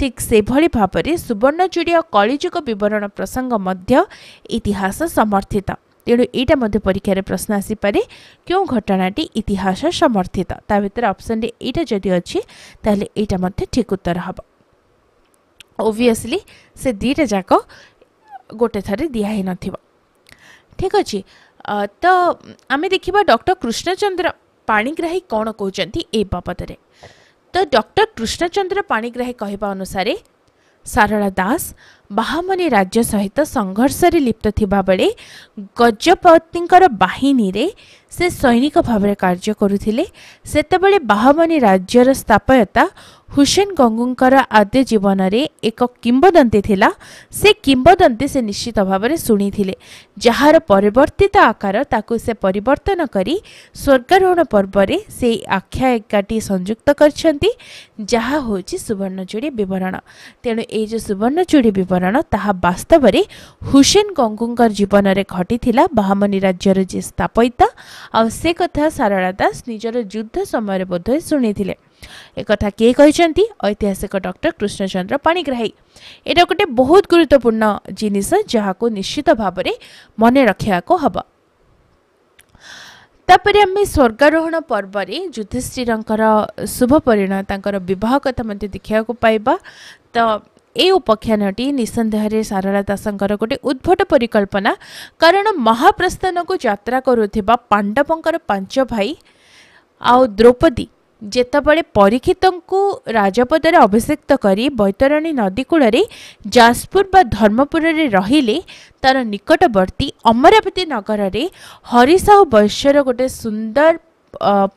ଠିକ୍ ସେଭଳି ଭାବରେ ସୁବର୍ଣ୍ଣଚୁଡ଼ିଆ କଳିଯୁଗ ବିବରଣ ପ୍ରସଙ୍ଗ ମଧ୍ୟ ଇତିହାସ ସମର୍ଥିତ ତେଣୁ ଏଇଟା ମଧ୍ୟ ପରୀକ୍ଷାରେ ପ୍ରଶ୍ନ ଆସିପାରେ କେଉଁ ଘଟଣାଟି ଇତିହାସ ସମର୍ଥିତ ତା ଭିତରେ ଅପସନ୍ ଡି ଏଇଟା ଯଦି ଅଛି ତାହେଲେ ଏଇଟା ମଧ୍ୟ ଠିକ୍ ଉତ୍ତର ହେବ ଓଭିୟସ୍ଲି ସେ ଦୁଇଟା ଯାକ ଗୋଟେ ଥରେ ଦିଆ ହେଇନଥିବ ଠିକ୍ ଅଛି ତ ଆମେ ଦେଖିବା ଡକ୍ଟର କୃଷ୍ଣଚନ୍ଦ୍ର ପାଣିଗ୍ରାହୀ କ'ଣ କହୁଛନ୍ତି ଏ ବାବଦରେ ତ ଡକ୍ଟର କୃଷ୍ଣଚନ୍ଦ୍ର ପାଣିଗ୍ରାହୀ କହିବା ଅନୁସାରେ ସାରଳା ଦାସ ବାହାମନି ରାଜ୍ୟ ସହିତ ସଂଘର୍ଷରେ ଲିପ୍ତ ଥିବାବେଳେ ଗଜପତିଙ୍କର ବାହିନୀରେ ସେ ସୈନିକ ଭାବରେ କାର୍ଯ୍ୟ କରୁଥିଲେ ସେତେବେଳେ ବାହାମନି ରାଜ୍ୟର ସ୍ଥାପୟତା ହୁସେନ ଗଙ୍ଗୁଙ୍କର ଆଦ୍ୟ ଜୀବନରେ ଏକ କିମ୍ବଦନ୍ତୀ ଥିଲା ସେ କିମ୍ବଦନ୍ତୀ ସେ ନିଶ୍ଚିତ ଭାବରେ ଶୁଣିଥିଲେ ଯାହାର ପରିବର୍ତ୍ତିତ ଆକାର ତାକୁ ସେ ପରିବର୍ତ୍ତନ କରି ସ୍ୱର୍ଗାରୋହଣ ପର୍ବରେ ସେଇ ଆଖ୍ୟାୟିକାଟି ସଂଯୁକ୍ତ କରିଛନ୍ତି ଯାହା ହେଉଛି ସୁବର୍ଣ୍ଣଚୁଡ଼ି ବିବରଣ ତେଣୁ ଏଇ ଯେଉଁ ସୁବର୍ଣ୍ଣଚୁଡ଼ି ବିବରଣ ତାହା ବାସ୍ତବରେ ହୁସେନ ଗଙ୍ଗୁଙ୍କ ଜୀବନରେ ଘଟିଥିଲା ବାହାମନି ରାଜ୍ୟର ଯେ ସ୍ଥାପିତ ଆଉ ସେ କଥା ସାରଳା ଦାସ ନିଜର ଯୁଦ୍ଧ ସମୟରେ ବୋଧେ ଶୁଣିଥିଲେ एक के ऐतिहासिक डक्टर कृष्णचन्द्र पाणिग्राही एउटा गोटे बहुत गुरुत्वपूर्ण जिनिस जहाँको निश्चित भावना मन रक स्वर्गारोहण पर्वले जुद्धिर शुभ परिणत बह कथा देखाको पाइ त एख्यान निसन्देहे सारा दास उद्भट परिकल्पना कारण महाप्रस्थानको जा पाण्डव पाँच भाई आ द्रौपदी तेबे परीक्षित राजपदर अभिषिक बैतरणी नदीकूल जाजपुर बार्मपुरले रे तटवर्ती अमरावती नगरले हरिसाहु वैश्य गोटे सुंदर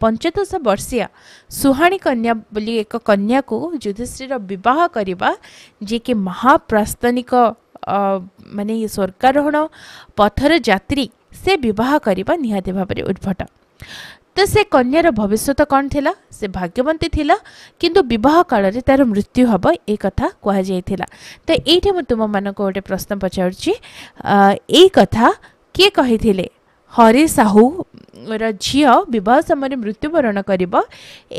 पंचतस वर्षिया सुहाणी कन्या बोली एक कन्या को कन्याको जुधिश्री र बहुक महाप्रास्तिक म स्वर्गारोहण पथर जात्री सेवाहत भाबरे उद्भट ସେ କନ୍ୟାର ଭବିଷ୍ୟତ କ'ଣ ଥିଲା ସେ ଭାଗ୍ୟବନ୍ତୀ ଥିଲା କିନ୍ତୁ ବିବାହ କାଳରେ ତାର ମୃତ୍ୟୁ ହେବ ଏ କଥା କୁହାଯାଇଥିଲା ତ ଏଇଠି ମୁଁ ତୁମମାନଙ୍କୁ ଗୋଟେ ପ୍ରଶ୍ନ ପଚାରୁଛି ଏଇ କଥା କିଏ କହିଥିଲେ ହରି ସାହୁର ଝିଅ ବିବାହ ସମୟରେ ମୃତ୍ୟୁବରଣ କରିବ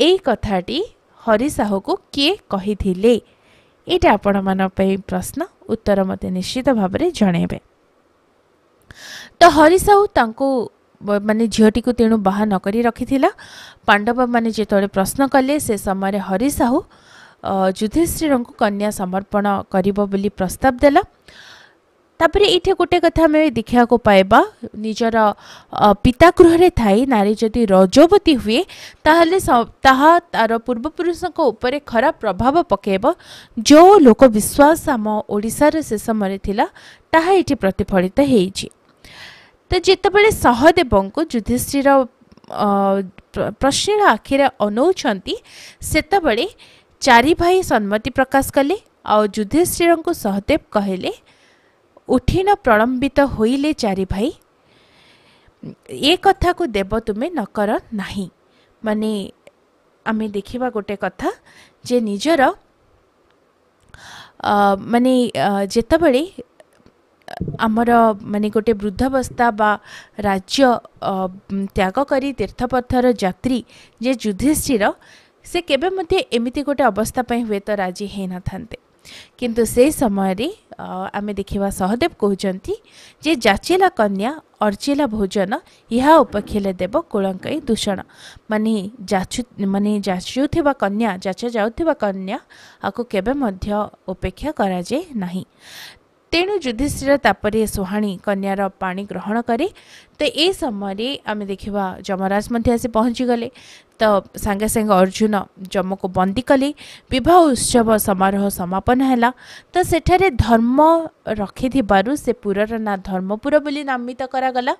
ଏଇ କଥାଟି ହରି ସାହୁକୁ କିଏ କହିଥିଲେ ଏଇଟା ଆପଣମାନଙ୍କ ପାଇଁ ପ୍ରଶ୍ନ ଉତ୍ତର ମୋତେ ନିଶ୍ଚିତ ଭାବରେ ଜଣାଇବେ ତ ହରି ସାହୁ ତାଙ୍କୁ ମାନେ ଝିଅଟିକୁ ତେଣୁ ବାହା ନ କରି ରଖିଥିଲା ପାଣ୍ଡବମାନେ ଯେତେବେଳେ ପ୍ରଶ୍ନ କଲେ ସେ ସମୟରେ ହରି ସାହୁ ଯୁଧିଷ୍ଠିରଙ୍କୁ କନ୍ୟା ସମର୍ପଣ କରିବ ବୋଲି ପ୍ରସ୍ତାବ ଦେଲା ତାପରେ ଏଇଠି ଗୋଟେ କଥା ଆମେ ଦେଖିବାକୁ ପାଇବା ନିଜର ପିତା ଗୃହରେ ଥାଇ ନାରୀ ଯଦି ରଜବତୀ ହୁଏ ତାହେଲେ ତାହା ତାର ପୂର୍ବପୁରୁଷଙ୍କ ଉପରେ ଖରାପ ପ୍ରଭାବ ପକାଇବ ଯେଉଁ ଲୋକ ବିଶ୍ୱାସ ଆମ ଓଡ଼ିଶାରେ ସେ ସମୟରେ ଥିଲା ତାହା ଏଠି ପ୍ରତିଫଳିତ ହେଇଛି त जेबे सहदेव जुधिश्री र प्रश्न आखिर अनौँ सतेबे भाई सम्मति प्रकाश कले आउश्री सहदेव कि उठि प्रलम्बित हुले चारिभाइ ए देव तुमे नकर कथा जे गएर म जेबे आमर मानने गोटे वृद्धावस्था बा राज्य त्याग करी तीर्थपथर जत्री जे युधिष्ठिर से केबे मध्य एमती गोटे अवस्थापी हुए तो राजी हो न था किंतु समय आम देखा सहदेव कहते जे जाचिला कन्या अर्चिला भोजन यह उपेक्षा देव कूलंक दूषण मानी जाचु मानी जाचुवा कन्या जाच जाऊ कन्या आपको केवे उपेक्षा करा कराए ତେଣୁ ଯୁଧିଷ୍ଠିର ତାପରେ ସୁହାଣୀ କନ୍ୟାର ପାଣି ଗ୍ରହଣ କରେ ତ ଏ ସମୟରେ ଆମେ ଦେଖିବା ଯମରାଜ ମଧ୍ୟ ଆସି ପହଞ୍ଚିଗଲେ ତ ସାଙ୍ଗେ ସାଙ୍ଗେ ଅର୍ଜୁନ ଯମକୁ ବନ୍ଦୀ କଲେ ବିବାହ ଉତ୍ସବ ସମାରୋହ ସମାପନ ହେଲା ତ ସେଠାରେ ଧର୍ମ ରଖିଥିବାରୁ ସେ ପୁରର ନାଁ ଧର୍ମପୁର ବୋଲି ନାମିତ କରାଗଲା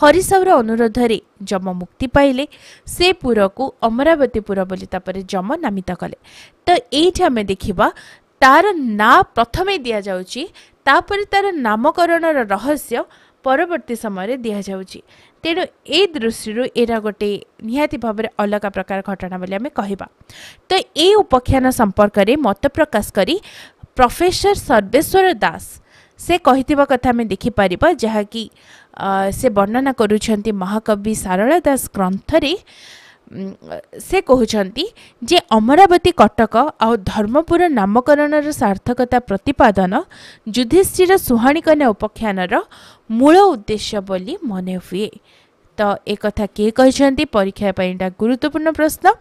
ହରିସାବର ଅନୁରୋଧରେ ଯମ ମୁକ୍ତି ପାଇଲେ ସେ ପୁରକୁ ଅମରାବତୀପୁର ବୋଲି ତାପରେ ଯମ ନାମିତ କଲେ ତ ଏଇଠି ଆମେ ଦେଖିବା ତାର ନାଁ ପ୍ରଥମେ ଦିଆଯାଉଛି ତାପରେ ତା'ର ନାମକରଣର ରହସ୍ୟ ପରବର୍ତ୍ତୀ ସମୟରେ ଦିଆଯାଉଛି ତେଣୁ ଏ ଦୃଷ୍ଟିରୁ ଏଇଟା ଗୋଟେ ନିହାତି ଭାବରେ ଅଲଗା ପ୍ରକାର ଘଟଣା ବୋଲି ଆମେ କହିବା ତ ଏ ଉପାଖ୍ୟାନ ସମ୍ପର୍କରେ ମତ ପ୍ରକାଶ କରି ପ୍ରଫେସର ସର୍ବେଶ୍ୱର ଦାସ ସେ କହିଥିବା କଥା ଆମେ ଦେଖିପାରିବା ଯାହାକି ସେ ବର୍ଣ୍ଣନା କରୁଛନ୍ତି ମହାକବି ସାରଳା ଦାସ ଗ୍ରନ୍ଥରେ से सेन्टा जे अमरावती कटक आउ धर्मपुर नामकरण सार्थकता प्रतिपादन जुधिष्टिर सुहाणीकन्या उपख्यान र मूल उद्देश्य बोली मन हुँ त केक्षाप गुरुत्वपूर्ण प्रश्न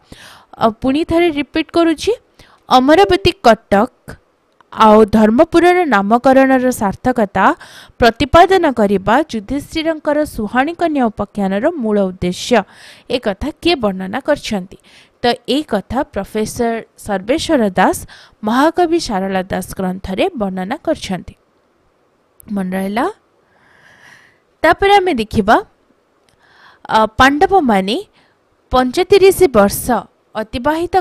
अब रिपीट रिपिट अमरावती कटक आउ आउँपुर नामकरण सार्थकता प्रतिपादन गरेको जुद्धिर सुहाणी कन्या उपख्यान मूल उद्देश्य ए वर्णना कथा प्रोफेसर सर्वेश्वर दास महाकवि सारा दास ग्रंथ ग्रन्थले वर्णना गरिरहे देख्डव म पचतिरिवाहित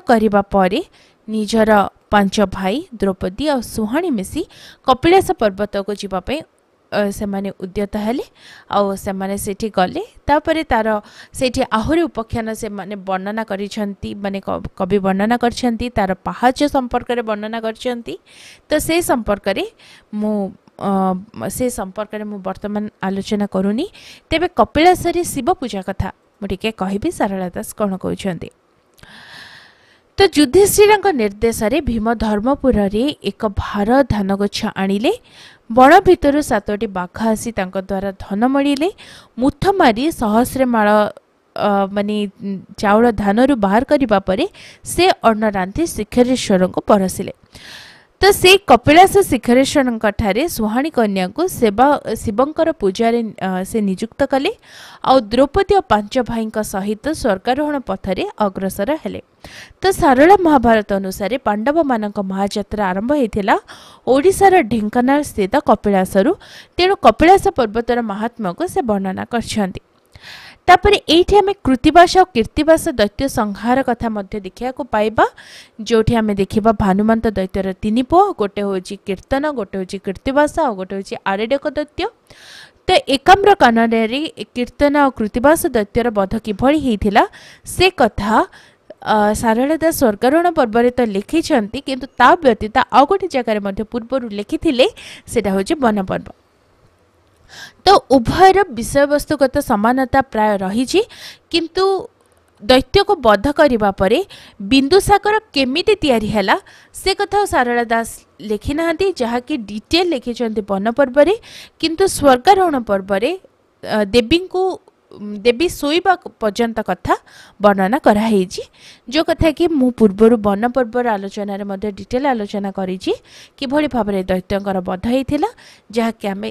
निजर ପାଞ୍ଚ ଭାଇ ଦ୍ରୌପଦୀ ଆଉ ସୁହାଣୀ ମିଶି କପିଳାସ ପର୍ବତକୁ ଯିବା ପାଇଁ ସେମାନେ ଉଦ୍ୟତ ହେଲେ ଆଉ ସେମାନେ ସେଠି ଗଲେ ତାପରେ ତାର ସେଇଠି ଆହୁରି ଉପଖ୍ୟାନ ସେମାନେ ବର୍ଣ୍ଣନା କରିଛନ୍ତି ମାନେ କବି ବର୍ଣ୍ଣନା କରିଛନ୍ତି ତାର ପାହାଚ ସମ୍ପର୍କରେ ବର୍ଣ୍ଣନା କରିଛନ୍ତି ତ ସେ ସମ୍ପର୍କରେ ମୁଁ ସେ ସମ୍ପର୍କରେ ମୁଁ ବର୍ତ୍ତମାନ ଆଲୋଚନା କରୁନି ତେବେ କପିଳାସରେ ଶିବ ପୂଜା କଥା ମୁଁ ଟିକେ କହିବି ସାରଳା ଦାସ କ'ଣ କହୁଛନ୍ତି ତ ଯୁଧିଷ୍ଠିରଙ୍କ ନିର୍ଦ୍ଦେଶରେ ଭୀମ ଧର୍ମପୁରରେ ଏକ ଭାର ଧାନଗଛ ଆଣିଲେ ବଣ ଭିତରୁ ସାତଟି ବାଘ ଆସି ତାଙ୍କ ଦ୍ୱାରା ଧନ ମଳିଲେ ମୁଥ ମାରି ସହସ୍ରେ ମାଳ ମାନେ ଚାଉଳ ଧାନରୁ ବାହାର କରିବା ପରେ ସେ ଅର୍ଣ୍ଣ ରାନ୍ଧି ଶିକ୍ଷରେଶ୍ୱରଙ୍କୁ ପରସିଲେ ସେ କପିଳାସ ଶିଖରେଶ୍ୱରଙ୍କଠାରେ ସୁହାଣି କନ୍ୟାଙ୍କୁ ସେବା ଶିବଙ୍କର ପୂଜାରେ ସେ ନିଯୁକ୍ତ କଲେ ଆଉ ଦ୍ରୌପଦୀ ଓ ପାଞ୍ଚ ଭାଇଙ୍କ ସହିତ ସ୍ୱର୍ଗାରୋହଣ ପଥରେ ଅଗ୍ରସର ହେଲେ ତ ସାରଳା ମହାଭାରତ ଅନୁସାରେ ପାଣ୍ଡବମାନଙ୍କ ମହାଯାତ୍ରା ଆରମ୍ଭ ହୋଇଥିଲା ଓଡ଼ିଶାର ଢେଙ୍କାନାଳ ସ୍ଥିତ କପିଳାସରୁ ତେଣୁ କପିଳାସ ପର୍ବତର ମହାତ୍ମାକୁ ସେ ବର୍ଣ୍ଣନା କରିଛନ୍ତି ତାପରେ ଏଇଠି ଆମେ କୃତିବାସ ଆଉ କୀର୍ତ୍ତିବାସ ଦୈତ୍ୟ ସଂହାର କଥା ମଧ୍ୟ ଦେଖିବାକୁ ପାଇବା ଯେଉଁଠି ଆମେ ଦେଖିବା ଭାନୁମନ୍ତ ଦୈତ୍ୟର ତିନି ପୁଅ ଗୋଟେ ହେଉଛି କୀର୍ତ୍ତନ ଗୋଟେ ହେଉଛି କୀର୍ତ୍ତିବାସ ଆଉ ଗୋଟେ ହେଉଛି ଆରେଡକ ଦୈତ୍ୟ ତ ଏକାମ୍ର କାନନରେ କୀର୍ତ୍ତନ ଆଉ କୃତିବାସ ଦୈତ୍ୟର ବଧ କିଭଳି ହେଇଥିଲା ସେ କଥା ସାରଳା ଦାସ ସ୍ୱର୍ଗାରୋହଣ ପର୍ବରେ ତ ଲେଖିଛନ୍ତି କିନ୍ତୁ ତା ବ୍ୟତୀତ ଆଉ ଗୋଟେ ଜାଗାରେ ମଧ୍ୟ ପୂର୍ବରୁ ଲେଖିଥିଲେ ସେଇଟା ହେଉଛି ବନପର୍ବ ତ ଉଭୟର ବିଷୟବସ୍ତୁଗତ ସମାନତା ପ୍ରାୟ ରହିଛି କିନ୍ତୁ ଦୈତ୍ୟକୁ ବଧ କରିବା ପରେ ବିନ୍ଦୁସାଗର କେମିତି ତିଆରି ହେଲା ସେ କଥା ସାରଳା ଦାସ ଲେଖିନାହାନ୍ତି ଯାହାକି ଡିଟେଲ ଲେଖିଛନ୍ତି ବନପର୍ବରେ କିନ୍ତୁ ସ୍ୱର୍ଗାରୋହଣ ପର୍ବରେ ଦେବୀଙ୍କୁ ଦେବୀ ଶୋଇବା ପର୍ଯ୍ୟନ୍ତ କଥା ବର୍ଣ୍ଣନା କରାହେଇଛି ଯେଉଁ କଥା କି ମୁଁ ପୂର୍ବରୁ ବନପର୍ବର ଆଲୋଚନାରେ ମଧ୍ୟ ଡିଟେଲ ଆଲୋଚନା କରିଛି କିଭଳି ଭାବରେ ଦୈତ୍ୟଙ୍କର ବଧ ହେଇଥିଲା ଯାହାକି ଆମେ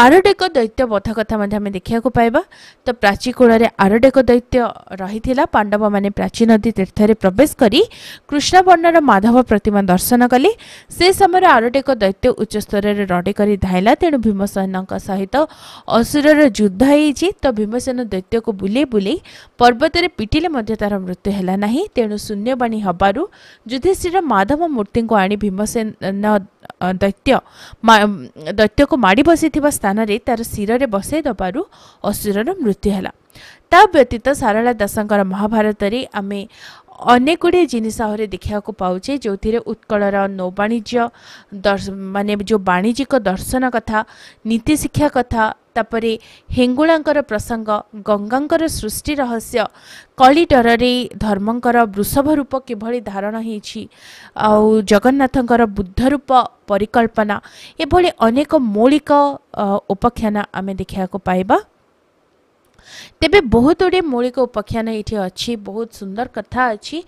आरडे दैत्य बधा कथा देखाको पाइ त प्राचीकूलर आरोडेक दैत्य पांडव पाण्डव प्राची नदी तीर्थ तीर्थे प्रवेश गरि कृष्णवर्ण र माधव प्रतिमा दर्शन कले से समय आरटेक दैत्य उच्च स्तर उच्चस्तर रडेकरी धाइला तेणु भीमसेनको सहित असुरर जुद्ध है त भीमसेन दैत्य को दैत्यको बुलै बुलै पर्वतले पिटिले तार मृत्यु तेणु शून्यवाणी हवार युधिष्ठिर र माधव को आनि भीमसेन दैत्य दैत्य दैत्यको माडि बसिति ସ୍ଥାନରେ ତା'ର ଶିରରେ ବସାଇ ଦେବାରୁ ଅସୁରର ମୃତ୍ୟୁ ହେଲା ତା ବ୍ୟତୀତ ସାରଳା ଦାସଙ୍କର ମହାଭାରତରେ ଆମେ ଅନେକ ଗୁଡ଼ିଏ ଜିନିଷ ଆହୁରି ଦେଖିବାକୁ ପାଉଛେ ଯେଉଁଥିରେ ଉତ୍କଳର ନୌବାଣିଜ୍ୟ ମାନେ ଯେଉଁ ବାଣିଜ୍ୟିକ ଦର୍ଶନ କଥା ନୀତିଶିକ୍ଷା କଥା तपर हेङ्गुङ्कर प्रसङ्ग गङ्गा सृष्टिरहस्य कलिटरै धर्मको वृषभ रूप के धारण धारणी आउ बुद्ध रूप परिकल्पना एभरि अनेक मौलिक उपख्यान आमे देखा पाइबा ते बहुत गुड मौलिक उपख्यान अहिले बहुत सुंदर कथा अँ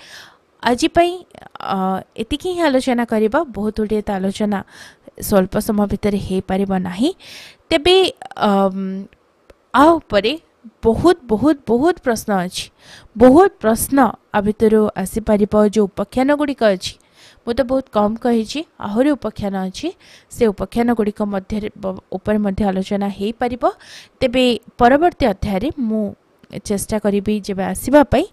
आजप यतिकि हिँड आलोचना बहुत गुड त आलोचना स्वल्प समय भइपार नै तेब आउपरे बहुत बहुत बहुत प्रश्न अच्छी बहुत प्रश्न आ भितर आसीपर जो उपख्यान गुड़िक अच्छी मुझे तो बहुत कम कही आहरी उपख्यान अच्छी से उपख्यान गुड़िक आलोचना हो पार तेब परवर्त अध्याय मु चेष्टा करी जब आसवापी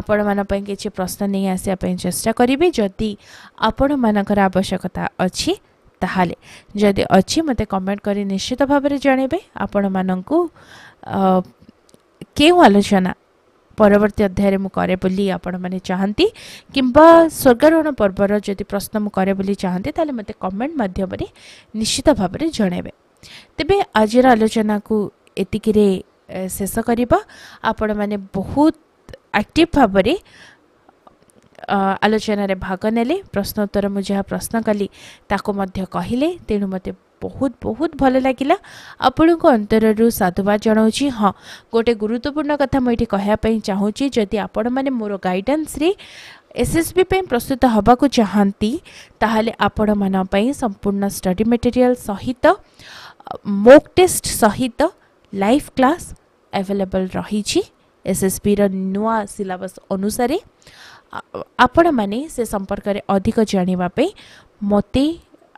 आपण माना कि प्रश्न नहीं आसवाप चेषा करी जदि आपण मानकर आवश्यकता अच्छी ତାହେଲେ ଯଦି ଅଛି ମୋତେ କମେଣ୍ଟ କରି ନିଶ୍ଚିତ ଭାବରେ ଜଣାଇବେ ଆପଣମାନଙ୍କୁ କେଉଁ ଆଲୋଚନା ପରବର୍ତ୍ତୀ ଅଧ୍ୟାୟରେ ମୁଁ କରେ ବୋଲି ଆପଣମାନେ ଚାହାନ୍ତି କିମ୍ବା ସ୍ୱର୍ଗାରୋହଣ ପର୍ବର ଯଦି ପ୍ରଶ୍ନ ମୁଁ କରେ ବୋଲି ଚାହାନ୍ତି ତାହେଲେ ମୋତେ କମେଣ୍ଟ ମାଧ୍ୟମରେ ନିଶ୍ଚିତ ଭାବରେ ଜଣାଇବେ ତେବେ ଆଜିର ଆଲୋଚନାକୁ ଏତିକିରେ ଶେଷ କରିବା ଆପଣମାନେ ବହୁତ ଆକ୍ଟିଭ୍ ଭାବରେ आलोचन भाग नेले प्रश्न उत्तर म जहाँ प्रश्न कि ते त भयो लागरु साधुवाद जनाउँछ गोटे गुरुत्वपूर्ण कथा महँगै चाहन्छु जिम्मे मोर गाइडेंस गाइडेन्स्रे एसएसबि पनि प्रस्तुत हेहाँ तपाईँ मै सम्पूर्ण स्टडी मेटेरीयल सहित मोक टेस्ट सहित क्लास अवेलेबल रही रह एसएसबि र नयाँ सिलाबस अनुसार आपण मैने से संपर्क में अधिक जानवाप मत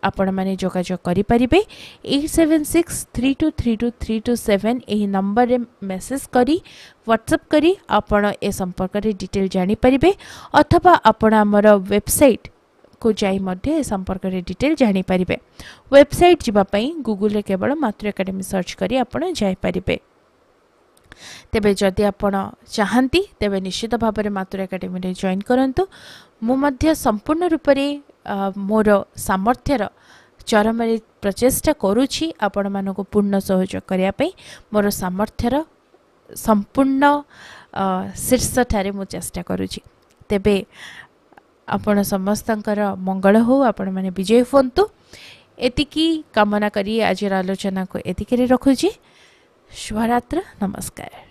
आपण मैंने जोजोग करें eight seven six three two three two three two seven यही नंबर में मेसेज कर ह्वाट्सअप कर संपर्क में डिटेल जापर अथवा आपण आमर वेबसाइट को जा संपर्क में डिटेल जापर वेबसाइट जावाई गुगुल केवल मातृ एकाडेमी सर्च करें ତେବେ ଯଦି ଆପଣ ଚାହାନ୍ତି ତେବେ ନିଶ୍ଚିତ ଭାବରେ ମାତୃ ଏକାଡେମୀରେ ଜଏନ୍ କରନ୍ତୁ ମୁଁ ମଧ୍ୟ ସମ୍ପୂର୍ଣ୍ଣ ରୂପରେ ମୋର ସାମର୍ଥ୍ୟର ଚରମରେ ପ୍ରଚେଷ୍ଟା କରୁଛି ଆପଣମାନଙ୍କୁ ପୂର୍ଣ୍ଣ ସହଯୋଗ କରିବା ପାଇଁ ମୋର ସାମର୍ଥ୍ୟର ସମ୍ପୂର୍ଣ୍ଣ ଶୀର୍ଷଠାରେ ମୁଁ ଚେଷ୍ଟା କରୁଛି ତେବେ ଆପଣ ସମସ୍ତଙ୍କର ମଙ୍ଗଳ ହେଉ ଆପଣମାନେ ବିଜୟୀ ହୁଅନ୍ତୁ ଏତିକି କାମନା କରି ଆଜିର ଆଲୋଚନାକୁ ଏତିକିରେ ରଖୁଛି शिवरात्र नमस्कार